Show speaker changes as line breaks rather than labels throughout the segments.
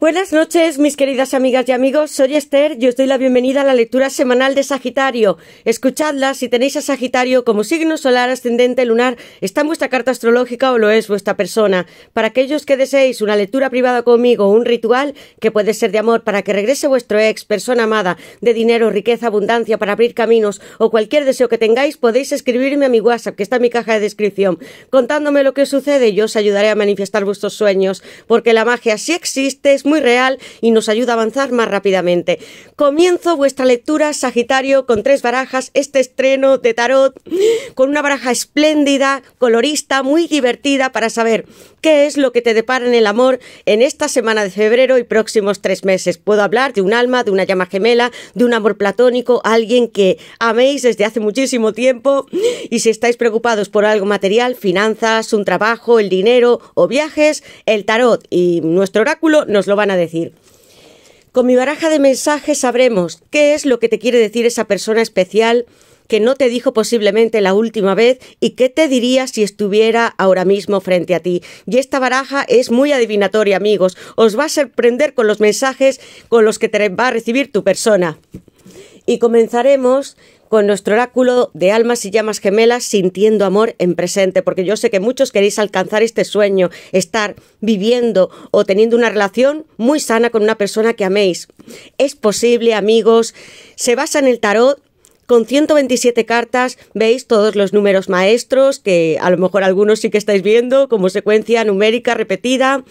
Buenas noches, mis queridas amigas y amigos. Soy Esther y os doy la bienvenida a la lectura semanal de Sagitario. Escuchadla si tenéis a Sagitario como signo solar, ascendente, lunar, está en vuestra carta astrológica o lo es vuestra persona. Para aquellos que deseéis una lectura privada conmigo o un ritual, que puede ser de amor para que regrese vuestro ex, persona amada, de dinero, riqueza, abundancia, para abrir caminos o cualquier deseo que tengáis, podéis escribirme a mi WhatsApp, que está en mi caja de descripción, contándome lo que sucede y yo os ayudaré a manifestar vuestros sueños, porque la magia sí existe, es muy real y nos ayuda a avanzar más rápidamente. Comienzo vuestra lectura, Sagitario, con tres barajas, este estreno de tarot, con una baraja espléndida, colorista, muy divertida para saber qué es lo que te depara en el amor en esta semana de febrero y próximos tres meses. Puedo hablar de un alma, de una llama gemela, de un amor platónico, alguien que améis desde hace muchísimo tiempo y si estáis preocupados por algo material, finanzas, un trabajo, el dinero o viajes, el tarot y nuestro oráculo nos lo van a decir. Con mi baraja de mensajes sabremos qué es lo que te quiere decir esa persona especial que no te dijo posiblemente la última vez y qué te diría si estuviera ahora mismo frente a ti. Y esta baraja es muy adivinatoria, amigos. Os va a sorprender con los mensajes con los que te va a recibir tu persona. Y comenzaremos con nuestro oráculo de almas y llamas gemelas sintiendo amor en presente, porque yo sé que muchos queréis alcanzar este sueño, estar viviendo o teniendo una relación muy sana con una persona que améis. Es posible, amigos, se basa en el tarot con 127 cartas veis todos los números maestros, que a lo mejor algunos sí que estáis viendo, como secuencia numérica repetida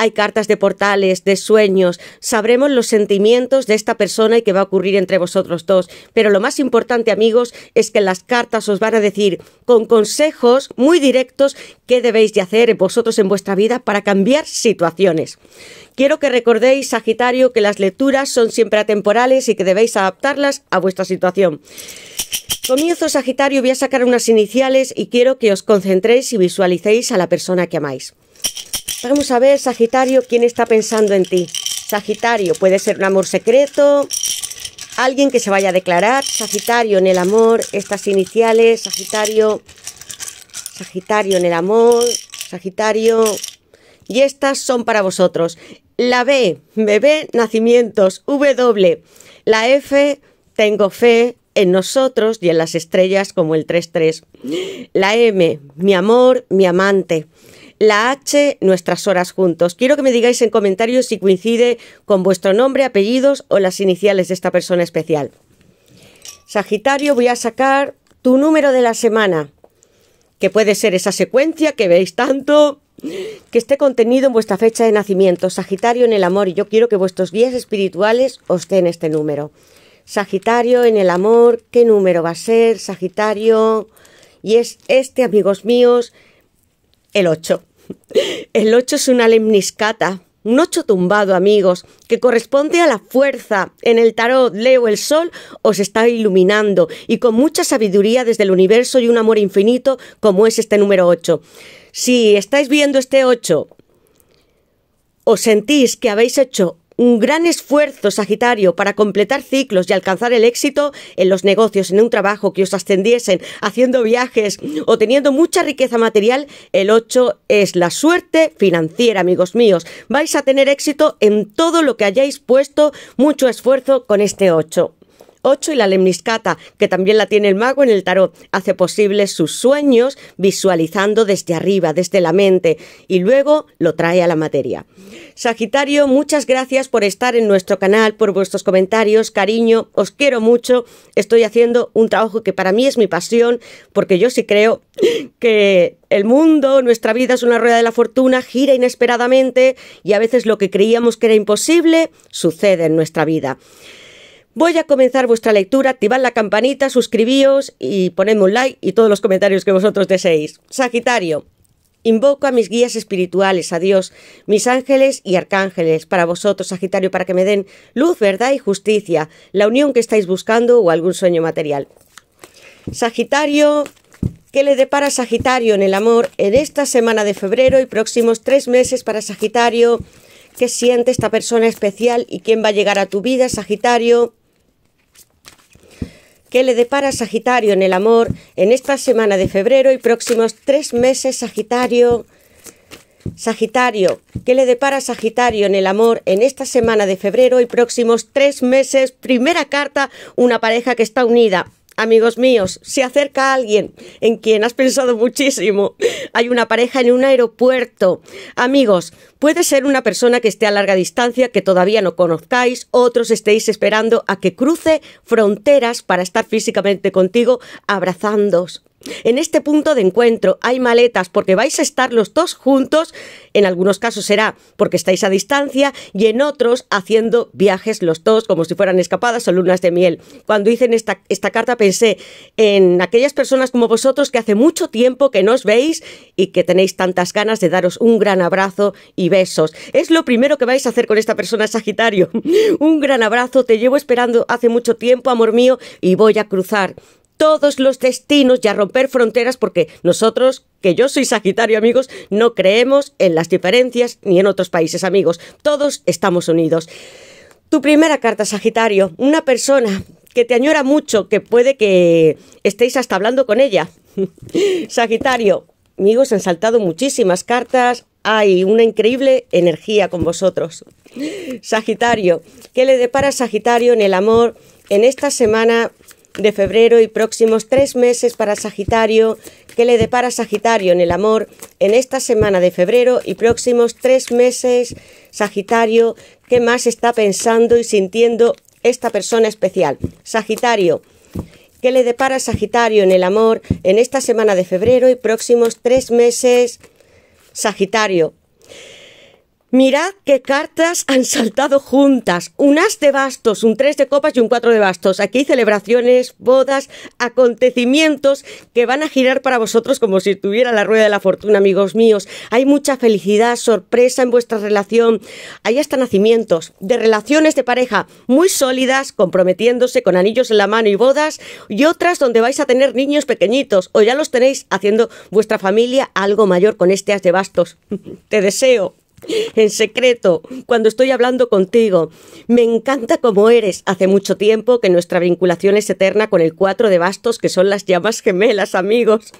hay cartas de portales, de sueños, sabremos los sentimientos de esta persona y qué va a ocurrir entre vosotros dos. Pero lo más importante, amigos, es que las cartas os van a decir con consejos muy directos qué debéis de hacer vosotros en vuestra vida para cambiar situaciones. Quiero que recordéis, Sagitario, que las lecturas son siempre atemporales y que debéis adaptarlas a vuestra situación. Comienzo, Sagitario, voy a sacar unas iniciales y quiero que os concentréis y visualicéis a la persona que amáis. Vamos a ver, Sagitario, quién está pensando en ti. Sagitario, puede ser un amor secreto, alguien que se vaya a declarar. Sagitario en el amor, estas iniciales, Sagitario, Sagitario en el amor, Sagitario. Y estas son para vosotros. La B, bebé, nacimientos, W. La F, tengo fe en nosotros y en las estrellas como el 3-3. La M, mi amor, mi amante la H, nuestras horas juntos. Quiero que me digáis en comentarios si coincide con vuestro nombre, apellidos o las iniciales de esta persona especial. Sagitario, voy a sacar tu número de la semana, que puede ser esa secuencia que veis tanto, que esté contenido en vuestra fecha de nacimiento. Sagitario en el amor, y yo quiero que vuestros guías espirituales os den este número. Sagitario en el amor, ¿qué número va a ser? Sagitario, y es este, amigos míos, el 8. El 8 es una lemniscata, un 8 tumbado, amigos, que corresponde a la fuerza. En el tarot Leo el sol os está iluminando y con mucha sabiduría desde el universo y un amor infinito como es este número 8. Si estáis viendo este 8, os sentís que habéis hecho un gran esfuerzo, Sagitario, para completar ciclos y alcanzar el éxito en los negocios, en un trabajo que os ascendiesen, haciendo viajes o teniendo mucha riqueza material, el 8 es la suerte financiera, amigos míos. Vais a tener éxito en todo lo que hayáis puesto, mucho esfuerzo con este 8. 8 y la lemniscata, que también la tiene el mago en el tarot. Hace posible sus sueños visualizando desde arriba, desde la mente, y luego lo trae a la materia. Sagitario, muchas gracias por estar en nuestro canal, por vuestros comentarios, cariño, os quiero mucho. Estoy haciendo un trabajo que para mí es mi pasión, porque yo sí creo que el mundo, nuestra vida es una rueda de la fortuna, gira inesperadamente y a veces lo que creíamos que era imposible sucede en nuestra vida. Voy a comenzar vuestra lectura, activad la campanita, suscribíos y ponedme un like y todos los comentarios que vosotros deseéis. Sagitario. Invoco a mis guías espirituales, a Dios, mis ángeles y arcángeles, para vosotros, Sagitario, para que me den luz, verdad y justicia, la unión que estáis buscando o algún sueño material. Sagitario, ¿Qué le depara Sagitario en el amor en esta semana de febrero y próximos tres meses para Sagitario? ¿Qué siente esta persona especial y quién va a llegar a tu vida, Sagitario? que le depara Sagitario en el amor en esta semana de febrero y próximos tres meses Sagitario? Sagitario, ¿qué le depara Sagitario en el amor en esta semana de febrero y próximos tres meses? Primera carta, una pareja que está unida. Amigos míos, se acerca alguien en quien has pensado muchísimo. Hay una pareja en un aeropuerto. Amigos, puede ser una persona que esté a larga distancia, que todavía no conozcáis, otros estéis esperando a que cruce fronteras para estar físicamente contigo abrazándos. En este punto de encuentro hay maletas porque vais a estar los dos juntos, en algunos casos será porque estáis a distancia y en otros haciendo viajes los dos como si fueran escapadas o lunas de miel. Cuando hice esta, carta pensé en aquellas personas como vosotros que hace mucho tiempo que no os veis y que tenéis tantas ganas de daros un gran abrazo y besos. Es lo primero que vais a hacer con esta persona Sagitario. un gran abrazo, te llevo esperando hace mucho tiempo, amor mío, y voy a cruzar todos los destinos y a romper fronteras porque nosotros, que yo soy Sagitario amigos, no creemos en las diferencias ni en otros países amigos. Todos estamos unidos. Tu primera carta, Sagitario, una persona que te añora mucho, que puede que estéis hasta hablando con ella. Sagitario, amigos, han saltado muchísimas cartas. Hay una increíble energía con vosotros. Sagitario, ¿qué le depara Sagitario en el amor en esta semana de febrero y próximos tres meses para Sagitario, qué le depara Sagitario en el amor en esta semana de febrero y próximos tres meses Sagitario, ¿qué más está pensando y sintiendo esta persona especial? Sagitario, ¿qué le depara Sagitario en el amor en esta semana de febrero y próximos tres meses Sagitario? Mirad qué cartas han saltado juntas. Un as de bastos, un tres de copas y un cuatro de bastos. Aquí hay celebraciones, bodas, acontecimientos que van a girar para vosotros como si estuviera la rueda de la fortuna, amigos míos. Hay mucha felicidad, sorpresa en vuestra relación. Hay hasta nacimientos de relaciones de pareja muy sólidas, comprometiéndose con anillos en la mano y bodas, y otras donde vais a tener niños pequeñitos o ya los tenéis haciendo vuestra familia algo mayor con este as de bastos. Te deseo en secreto cuando estoy hablando contigo. Me encanta como eres. Hace mucho tiempo que nuestra vinculación es eterna con el cuatro de bastos que son las llamas gemelas, amigos.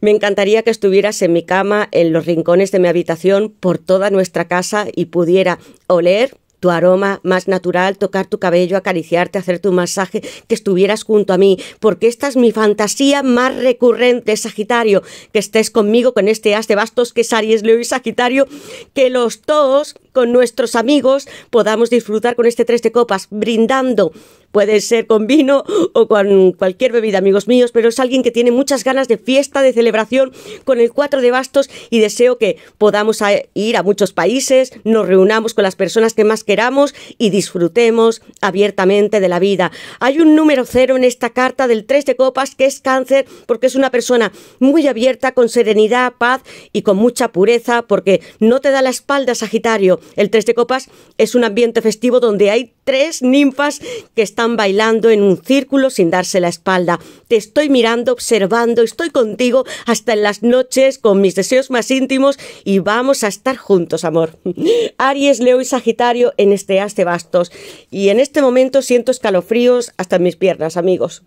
Me encantaría que estuvieras en mi cama, en los rincones de mi habitación, por toda nuestra casa y pudiera oler tu aroma más natural, tocar tu cabello, acariciarte, hacer tu masaje, que estuvieras junto a mí, porque esta es mi fantasía más recurrente, Sagitario, que estés conmigo con este haz de bastos que es Aries, Leo y Sagitario, que los dos, con nuestros amigos podamos disfrutar con este tres de copas, brindando Puede ser con vino o con cualquier bebida, amigos míos, pero es alguien que tiene muchas ganas de fiesta, de celebración con el 4 de bastos y deseo que podamos ir a muchos países, nos reunamos con las personas que más queramos y disfrutemos abiertamente de la vida. Hay un número cero en esta carta del 3 de copas que es cáncer porque es una persona muy abierta, con serenidad, paz y con mucha pureza porque no te da la espalda Sagitario. El 3 de copas es un ambiente festivo donde hay tres ninfas que están bailando en un círculo sin darse la espalda. Te estoy mirando, observando, estoy contigo hasta en las noches con mis deseos más íntimos y vamos a estar juntos, amor. Aries, Leo y Sagitario en este as de bastos. Y en este momento siento escalofríos hasta en mis piernas, amigos.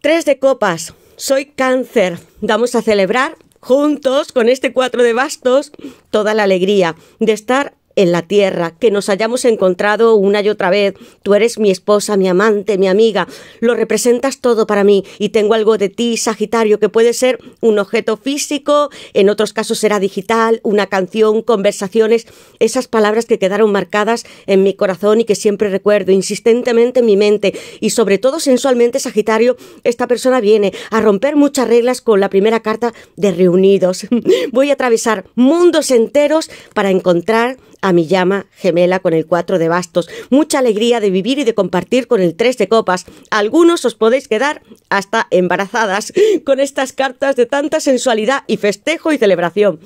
Tres de copas. Soy cáncer. Vamos a celebrar juntos con este cuatro de bastos toda la alegría de estar en la tierra, que nos hayamos encontrado una y otra vez. Tú eres mi esposa, mi amante, mi amiga, lo representas todo para mí y tengo algo de ti, Sagitario, que puede ser un objeto físico, en otros casos será digital, una canción, conversaciones, esas palabras que quedaron marcadas en mi corazón y que siempre recuerdo insistentemente en mi mente y sobre todo sensualmente, Sagitario, esta persona viene a romper muchas reglas con la primera carta de reunidos. Voy a atravesar mundos enteros para encontrar a mi llama gemela con el 4 de bastos. Mucha alegría de vivir y de compartir con el 3 de copas. Algunos os podéis quedar hasta embarazadas con estas cartas de tanta sensualidad y festejo y celebración.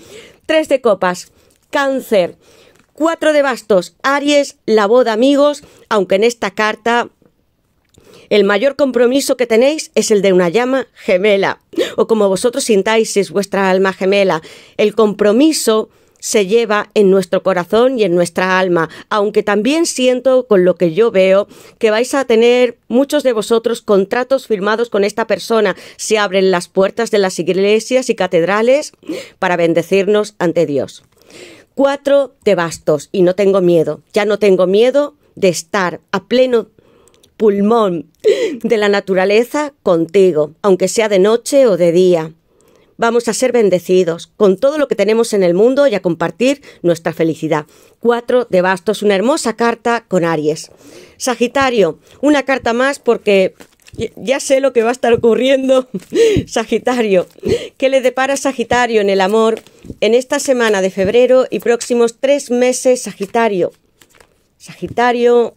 3 de copas, cáncer. 4 de bastos, Aries, la boda amigos, aunque en esta carta el mayor compromiso que tenéis es el de una llama gemela, o como vosotros sintáis es vuestra alma gemela. El compromiso se lleva en nuestro corazón y en nuestra alma, aunque también siento con lo que yo veo que vais a tener muchos de vosotros contratos firmados con esta persona. Se abren las puertas de las iglesias y catedrales para bendecirnos ante Dios. Cuatro de bastos y no tengo miedo, ya no tengo miedo de estar a pleno pulmón de la naturaleza contigo, aunque sea de noche o de día vamos a ser bendecidos con todo lo que tenemos en el mundo y a compartir nuestra felicidad. 4 de bastos, una hermosa carta con Aries. Sagitario, una carta más porque ya sé lo que va a estar ocurriendo, Sagitario. ¿Qué le depara Sagitario en el amor en esta semana de febrero y próximos tres meses, Sagitario? Sagitario,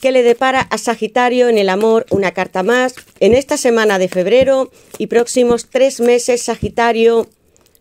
que le depara a Sagitario en el amor una carta más en esta semana de febrero y próximos tres meses Sagitario.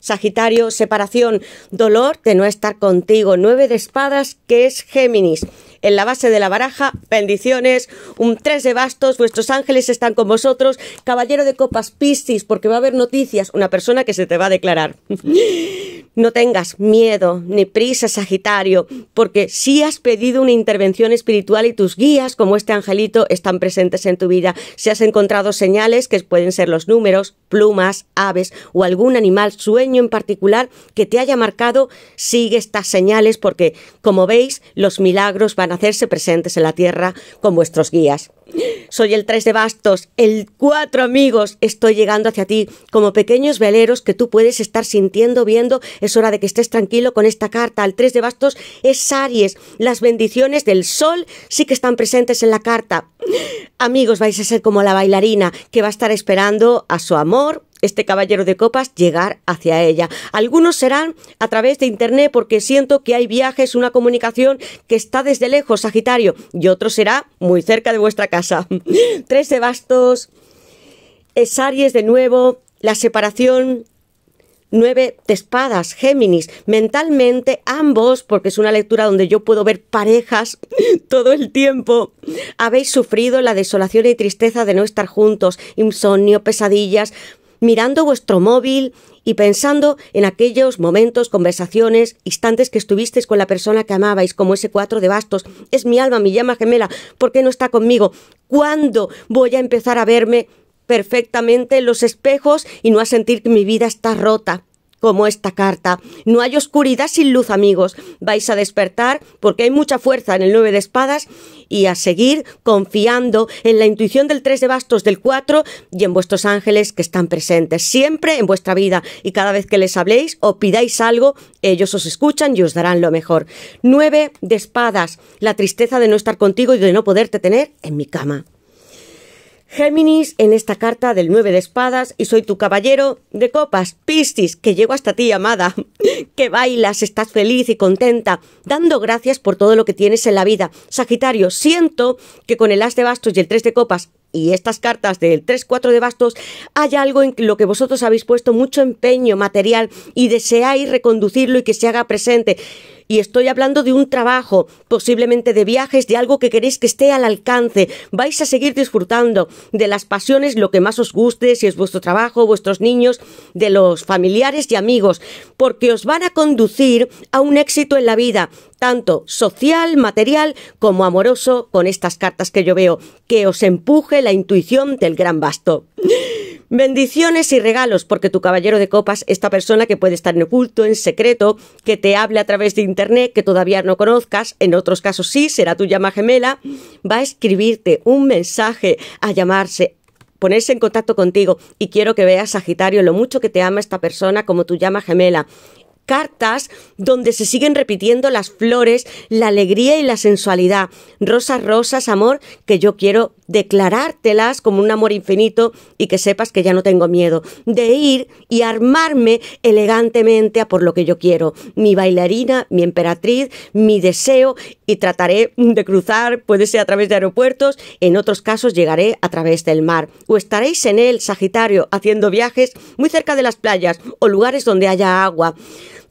Sagitario, separación, dolor de no estar contigo, nueve de espadas que es Géminis. En la base de la baraja, bendiciones, un tres de bastos, vuestros ángeles están con vosotros, caballero de copas Piscis, porque va a haber noticias, una persona que se te va a declarar. No tengas miedo ni prisa, Sagitario, porque si has pedido una intervención espiritual y tus guías, como este angelito, están presentes en tu vida. Si has encontrado señales que pueden ser los números, plumas, aves o algún animal, sueño en particular que te haya marcado, sigue estas señales porque, como veis, los milagros van a hacerse presentes en la tierra con vuestros guías. Soy el 3 de bastos, el cuatro amigos. Estoy llegando hacia ti como pequeños veleros que tú puedes estar sintiendo, viendo. Es hora de que estés tranquilo con esta carta. El 3 de bastos es Aries. Las bendiciones del sol sí que están presentes en la carta. Amigos, vais a ser como la bailarina que va a estar esperando a su amor este caballero de copas llegar hacia ella. Algunos serán a través de Internet porque siento que hay viajes, una comunicación que está desde lejos, Sagitario, y otro será muy cerca de vuestra casa. Tres bastos, es Aries de nuevo, la separación, ...nueve de espadas, Géminis. Mentalmente ambos, porque es una lectura donde yo puedo ver parejas todo el tiempo, habéis sufrido la desolación y tristeza de no estar juntos, insomnio, pesadillas, mirando vuestro móvil y pensando en aquellos momentos, conversaciones, instantes que estuvisteis con la persona que amabais, como ese cuatro de bastos, es mi alma, mi llama gemela, ¿por qué no está conmigo? ¿Cuándo voy a empezar a verme perfectamente en los espejos y no a sentir que mi vida está rota? como esta carta. No hay oscuridad sin luz, amigos. Vais a despertar porque hay mucha fuerza en el 9 de espadas y a seguir confiando en la intuición del 3 de bastos, del 4 y en vuestros ángeles que están presentes siempre en vuestra vida y cada vez que les habléis o pidáis algo, ellos os escuchan y os darán lo mejor. 9 de espadas, la tristeza de no estar contigo y de no poderte tener en mi cama. Géminis en esta carta del 9 de espadas y soy tu caballero de copas, Piscis, que llego hasta ti, amada, que bailas, estás feliz y contenta, dando gracias por todo lo que tienes en la vida. Sagitario, siento que con el as de bastos y el 3 de copas y estas cartas del 3-4 de bastos, hay algo en lo que vosotros habéis puesto mucho empeño material y deseáis reconducirlo y que se haga presente. Y estoy hablando de un trabajo, posiblemente de viajes, de algo que queréis que esté al alcance. Vais a seguir disfrutando de las pasiones, lo que más os guste, si es vuestro trabajo, vuestros niños, de los familiares y amigos, porque os van a conducir a un éxito en la vida, tanto social, material, como amoroso, con estas cartas que yo veo, que os empuje la intuición del gran basto. Bendiciones y regalos, porque tu caballero de copas, esta persona que puede estar en oculto, en secreto, que te hable a través de internet, que todavía no conozcas, en otros casos sí, será tu llama gemela, va a escribirte un mensaje, a llamarse, ponerse en contacto contigo. Y quiero que veas, Sagitario, lo mucho que te ama esta persona como tu llama gemela cartas donde se siguen repitiendo las flores, la alegría y la sensualidad. Rosas, rosas, amor, que yo quiero declarártelas como un amor infinito y que sepas que ya no tengo miedo de ir y armarme elegantemente a por lo que yo quiero. Mi bailarina, mi emperatriz, mi deseo y trataré de cruzar, puede ser a través de aeropuertos, en otros casos llegaré a través del mar. O estaréis en él, Sagitario, haciendo viajes muy cerca de las playas o lugares donde haya agua.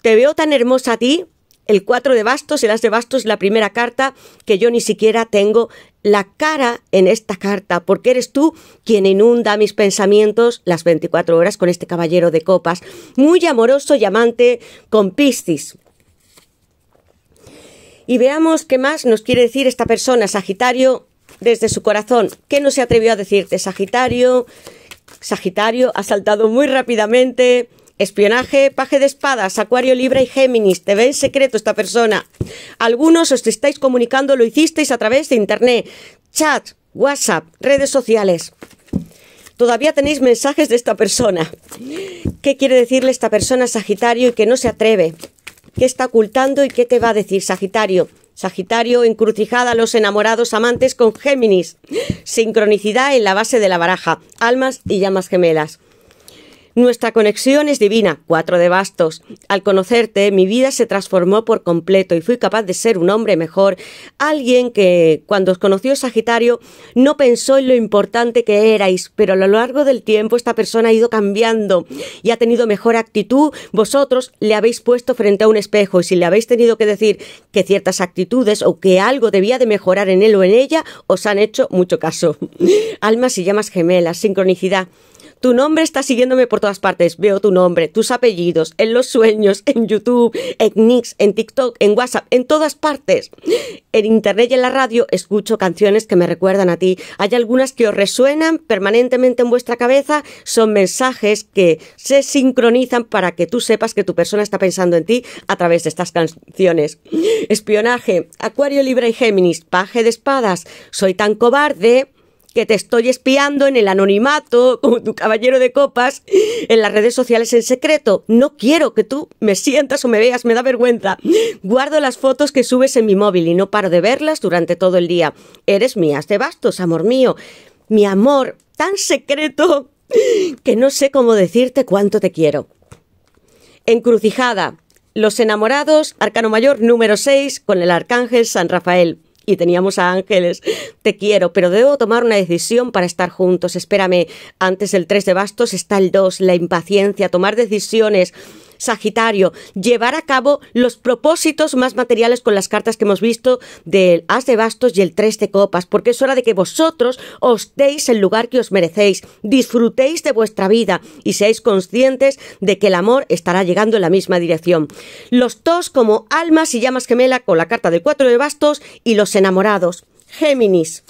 Te veo tan hermosa a ti. El cuatro de bastos, el as de bastos, la primera carta que yo ni siquiera tengo la cara en esta carta, porque eres tú quien inunda mis pensamientos las 24 horas con este caballero de copas, muy amoroso y amante con Piscis. Y veamos qué más nos quiere decir esta persona, Sagitario, desde su corazón. ¿Qué no se atrevió a decirte, Sagitario? Sagitario ha saltado muy rápidamente Espionaje, paje de espadas, Acuario Libra y Géminis. Te ve en secreto esta persona. Algunos os estáis comunicando, lo hicisteis a través de Internet, chat, WhatsApp, redes sociales. Todavía tenéis mensajes de esta persona. ¿Qué quiere decirle esta persona Sagitario y que no se atreve? ¿Qué está ocultando y qué te va a decir Sagitario? Sagitario, encrucijada a los enamorados amantes con Géminis. Sincronicidad en la base de la baraja. Almas y llamas gemelas. Nuestra conexión es divina, cuatro de bastos. Al conocerte, mi vida se transformó por completo y fui capaz de ser un hombre mejor, alguien que, cuando os conoció Sagitario, no pensó en lo importante que erais, pero a lo largo del tiempo esta persona ha ido cambiando y ha tenido mejor actitud. Vosotros le habéis puesto frente a un espejo y si le habéis tenido que decir que ciertas actitudes o que algo debía de mejorar en él o en ella, os han hecho mucho caso. Almas y llamas gemelas, sincronicidad. Tu nombre está siguiéndome por todas partes. Veo tu nombre, tus apellidos, en los sueños, en YouTube, en Nix, en TikTok, en WhatsApp, en todas partes. En Internet y en la radio escucho canciones que me recuerdan a ti. Hay algunas que os resuenan permanentemente en vuestra cabeza. Son mensajes que se sincronizan para que tú sepas que tu persona está pensando en ti a través de estas canciones. Espionaje, Acuario Libre y Géminis, Paje de Espadas, Soy tan cobarde que te estoy espiando en el anonimato, como tu caballero de copas, en las redes sociales en secreto. No quiero que tú me sientas o me veas, me da vergüenza. Guardo las fotos que subes en mi móvil y no paro de verlas durante todo el día. Eres mías de bastos, amor mío. Mi amor tan secreto que no sé cómo decirte cuánto te quiero. Encrucijada. Los enamorados, Arcano Mayor número 6, con el Arcángel San Rafael y teníamos a Ángeles, te quiero, pero debo tomar una decisión para estar juntos, espérame, antes del 3 de bastos está el 2, la impaciencia, tomar decisiones Sagitario, llevar a cabo los propósitos más materiales con las cartas que hemos visto del As de Bastos y el Tres de Copas, porque es hora de que vosotros os deis el lugar que os merecéis, disfrutéis de vuestra vida y seáis conscientes de que el amor estará llegando en la misma dirección. Los dos como almas y llamas gemela con la carta del Cuatro de Bastos y los enamorados. Géminis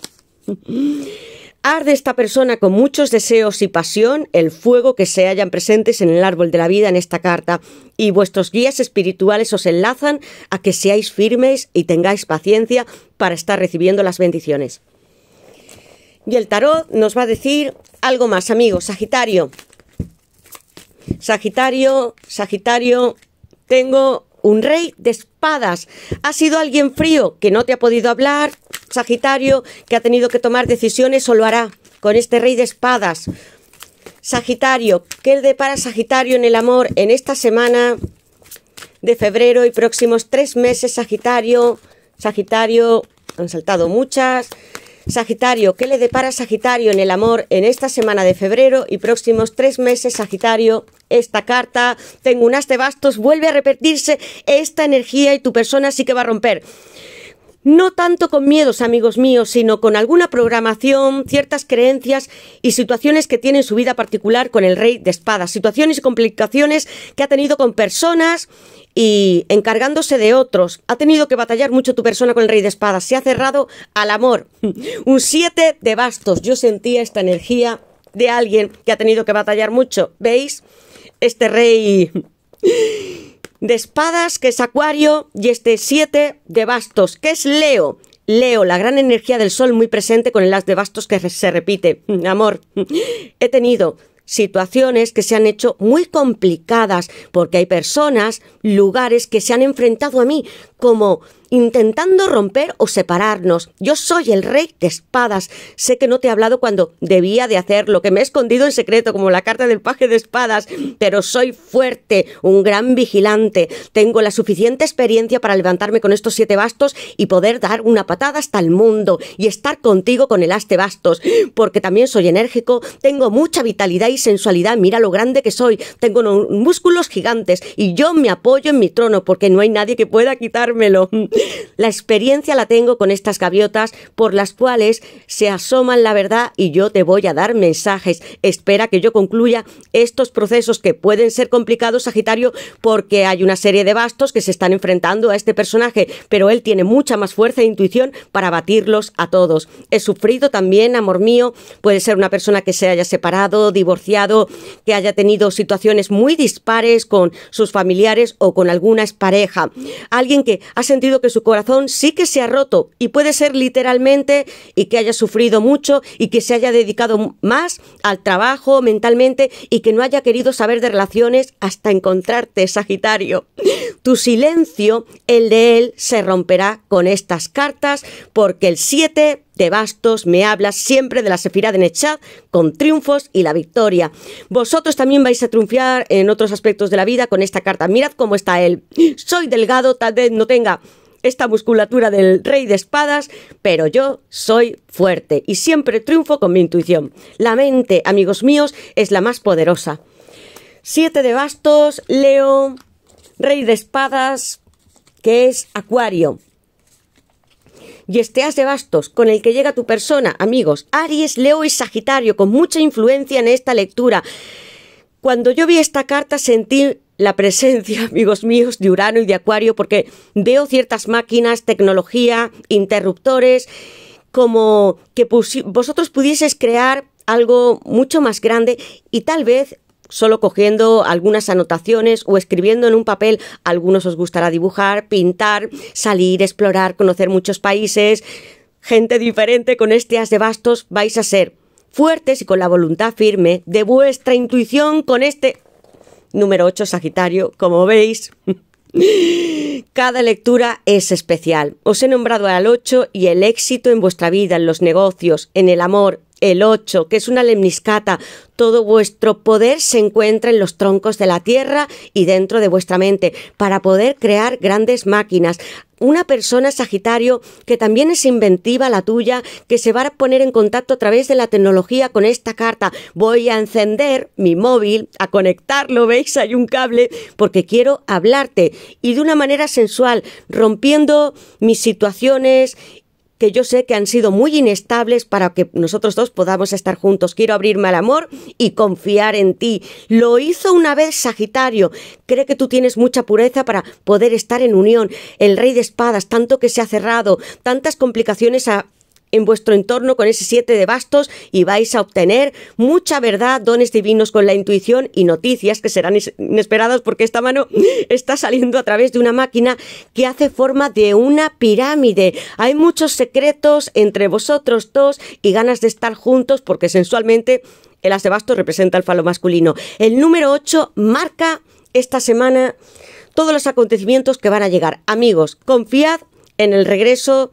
de esta persona con muchos deseos y pasión el fuego que se hallan presentes en el árbol de la vida en esta carta, y vuestros guías espirituales os enlazan a que seáis firmes y tengáis paciencia para estar recibiendo las bendiciones. Y el tarot nos va a decir algo más, amigos. Sagitario. Sagitario, Sagitario, tengo un rey de espadas. Ha sido alguien frío que no te ha podido hablar, Sagitario, que ha tenido que tomar decisiones o lo hará con este rey de espadas. Sagitario, ¿qué depara Sagitario en el amor en esta semana de febrero y próximos tres meses, Sagitario? Sagitario, han saltado muchas. Sagitario, ¿qué le depara Sagitario en el amor en esta semana de febrero y próximos tres meses, Sagitario? Esta carta, tengo un as de bastos, vuelve a repetirse esta energía y tu persona sí que va a romper no tanto con miedos, amigos míos, sino con alguna programación, ciertas creencias y situaciones que tiene en su vida particular con el rey de espadas, situaciones y complicaciones que ha tenido con personas y encargándose de otros. Ha tenido que batallar mucho tu persona con el rey de espadas, se ha cerrado al amor. Un siete de bastos, yo sentía esta energía de alguien que ha tenido que batallar mucho, ¿veis? Este rey de espadas, que es Acuario, y este 7 de bastos, que es Leo. Leo, la gran energía del sol muy presente con el as de bastos que se repite. Amor, he tenido situaciones que se han hecho muy complicadas porque hay personas, lugares que se han enfrentado a mí como intentando romper o separarnos. Yo soy el rey de espadas. Sé que no te he hablado cuando debía de hacerlo, que me he escondido en secreto como la carta del paje de espadas, pero soy fuerte, un gran vigilante. Tengo la suficiente experiencia para levantarme con estos siete bastos y poder dar una patada hasta el mundo y estar contigo con el haste bastos, porque también soy enérgico, tengo mucha vitalidad y sensualidad. Mira lo grande que soy. Tengo músculos gigantes y yo me apoyo en mi trono porque no hay nadie que pueda quitármelo. La experiencia la tengo con estas gaviotas por las cuales se asoman la verdad y yo te voy a dar mensajes. Espera que yo concluya estos procesos que pueden ser complicados, Sagitario, porque hay una serie de bastos que se están enfrentando a este personaje, pero él tiene mucha más fuerza e intuición para batirlos a todos. He sufrido también, amor mío, puede ser una persona que se haya separado, divorciado, que haya tenido situaciones muy dispares con sus familiares o con alguna pareja. Alguien que ha sentido que su corazón sí que se ha roto y puede ser literalmente y que haya sufrido mucho y que se haya dedicado más al trabajo mentalmente y que no haya querido saber de relaciones hasta encontrarte, Sagitario. Tu silencio, el de él, se romperá con estas cartas porque el 7 de bastos, me habla siempre de la Sefirá de Nechad con triunfos y la victoria. Vosotros también vais a triunfar en otros aspectos de la vida con esta carta. Mirad cómo está él. Soy delgado, tal vez no tenga esta musculatura del rey de espadas, pero yo soy fuerte y siempre triunfo con mi intuición. La mente, amigos míos, es la más poderosa. Siete de bastos, Leo, rey de espadas, que es Acuario y este de bastos con el que llega tu persona, amigos, Aries, Leo y Sagitario, con mucha influencia en esta lectura. Cuando yo vi esta carta sentí la presencia, amigos míos, de Urano y de Acuario, porque veo ciertas máquinas, tecnología, interruptores, como que vosotros pudieseis crear algo mucho más grande y tal vez solo cogiendo algunas anotaciones o escribiendo en un papel. algunos os gustará dibujar, pintar, salir, explorar, conocer muchos países. Gente diferente con este as de bastos vais a ser fuertes y con la voluntad firme de vuestra intuición con este número 8 Sagitario, como veis. Cada lectura es especial. Os he nombrado al 8 y el éxito en vuestra vida, en los negocios, en el amor, el 8, que es una lemniscata. Todo vuestro poder se encuentra en los troncos de la tierra y dentro de vuestra mente para poder crear grandes máquinas. Una persona Sagitario que también es inventiva la tuya, que se va a poner en contacto a través de la tecnología con esta carta. Voy a encender mi móvil, a conectarlo, veis, hay un cable, porque quiero hablarte y de una manera sensual, rompiendo mis situaciones que yo sé que han sido muy inestables para que nosotros dos podamos estar juntos. Quiero abrirme al amor y confiar en ti. Lo hizo una vez Sagitario. Cree que tú tienes mucha pureza para poder estar en unión. El rey de espadas, tanto que se ha cerrado, tantas complicaciones ha en vuestro entorno con ese siete de bastos y vais a obtener mucha verdad, dones divinos con la intuición y noticias que serán inesperadas porque esta mano está saliendo a través de una máquina que hace forma de una pirámide. Hay muchos secretos entre vosotros dos y ganas de estar juntos porque sensualmente el as de bastos representa el falo masculino. El número 8 marca esta semana todos los acontecimientos que van a llegar. Amigos, confiad en el regreso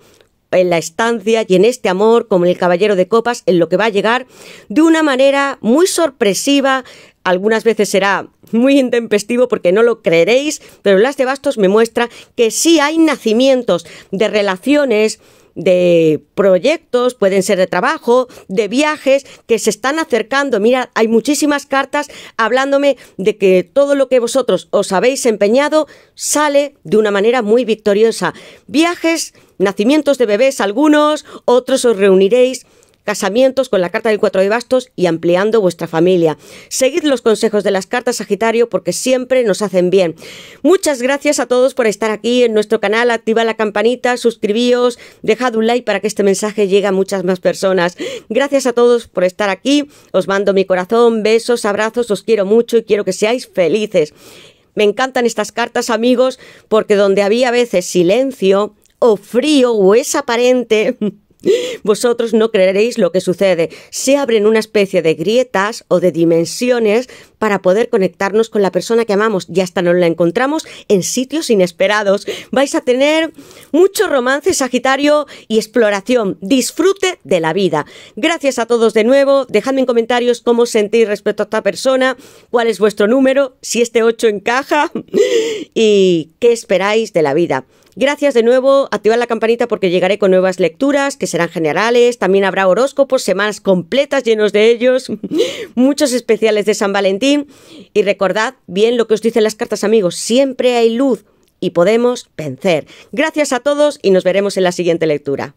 en la estancia y en este amor, como en el caballero de copas, en lo que va a llegar de una manera muy sorpresiva, algunas veces será muy intempestivo porque no lo creeréis, pero Las de Bastos me muestra que sí hay nacimientos de relaciones, de proyectos, pueden ser de trabajo, de viajes, que se están acercando. Mira, hay muchísimas cartas hablándome de que todo lo que vosotros os habéis empeñado sale de una manera muy victoriosa. Viajes nacimientos de bebés algunos, otros os reuniréis, casamientos con la carta del cuatro de bastos y ampliando vuestra familia. Seguid los consejos de las cartas Sagitario porque siempre nos hacen bien. Muchas gracias a todos por estar aquí en nuestro canal, activa la campanita, suscribíos, dejad un like para que este mensaje llegue a muchas más personas. Gracias a todos por estar aquí, os mando mi corazón, besos, abrazos, os quiero mucho y quiero que seáis felices. Me encantan estas cartas, amigos, porque donde había a veces silencio, o frío o es aparente, vosotros no creeréis lo que sucede. Se abren una especie de grietas o de dimensiones para poder conectarnos con la persona que amamos y hasta nos la encontramos en sitios inesperados. Vais a tener mucho romance Sagitario y exploración. Disfrute de la vida. Gracias a todos de nuevo. Dejadme en comentarios cómo os sentís respecto a esta persona, cuál es vuestro número, si este 8 encaja y qué esperáis de la vida. Gracias de nuevo, activad la campanita porque llegaré con nuevas lecturas que serán generales, también habrá horóscopos, semanas completas llenos de ellos, muchos especiales de San Valentín y recordad bien lo que os dicen las cartas amigos, siempre hay luz y podemos vencer. Gracias a todos y nos veremos en la siguiente lectura.